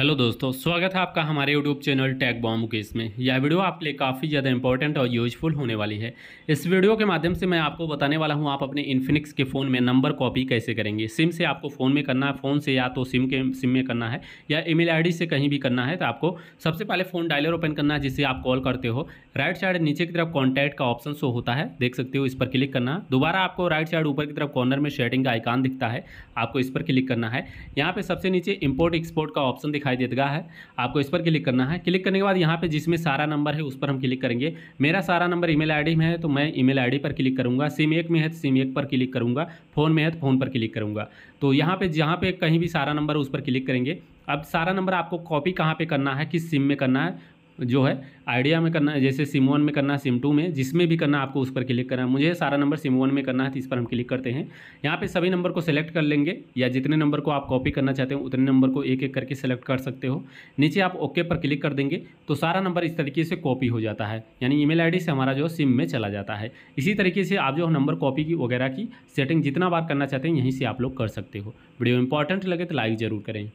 hello दोस्तों स्वागत है आपका हमारे YouTube channel tag bomb Mukesh में यह वीडियो आपके लिए काफ़ी ज़्यादा इंपॉर्टेंट और यूजफुल होने वाली है इस वीडियो के माध्यम से मैं आपको बताने वाला हूं आप अपने इन्फिनिक्स के फ़ोन में नंबर कॉपी कैसे करेंगे सिम से आपको फ़ोन में करना है फ़ोन से या तो सिम के सिम में करना है या ई मेल से कहीं भी करना है तो आपको सबसे पहले फ़ोन डायलर ओपन करना है जिससे आप कॉल करते हो राइट साइड नीचे की तरफ कॉन्टैक्ट का ऑप्शन शो होता है देख सकते हो इस पर क्लिक करना दोबारा आपको राइट साइड ऊपर की तरफ कॉर्नर में शेडिंग का आइकान दिखता है आपको इस पर क्लिक करना है यहाँ पर सबसे नीचे इम्पोर्ट एक्सपोर्ट का ऑप्शन दिखा दिखाई देगा है आपको इस पर क्लिक करना है क्लिक करने के बाद यहाँ पे जिसमें सारा नंबर है उस पर हम क्लिक करेंगे मेरा सारा नंबर ईमेल आईडी में है तो मैं ईमेल आईडी पर क्लिक करूँगा सिम एक में है तो सिम एक पर क्लिक करूँगा फ़ोन में है तो फ़ोन पर क्लिक करूँगा तो यहाँ पर जहाँ पर कहीं भी सारा नंबर उस पर क्लिक करेंगे अब सारा नंबर आपको कॉपी कहाँ पर करना है किस सिम में करना है जो है आइडिया में करना है जैसे सिम वन में करना है सिम टू में जिसमें भी करना आपको उस पर क्लिक करना है मुझे सारा नंबर सिम वन में करना है तो इस पर हम क्लिक करते हैं यहाँ पे सभी नंबर को सेलेक्ट कर लेंगे या जितने नंबर को आप कॉपी करना चाहते हो उतने नंबर को एक एक करके सेलेक्ट कर सकते हो नीचे आप ओके पर क्लिक कर देंगे तो सारा नंबर इस तरीके से कॉपी हो जाता है यानी ईमेल आईडी से हमारा जो सिम में चला जाता है इसी तरीके से आप जो नंबर कॉपी की वगैरह की सेटिंग जितना बार करना चाहते हैं यहीं से आप लोग कर सकते हो वीडियो इंपॉर्टेंट लगे तो लाइक ज़रूर करें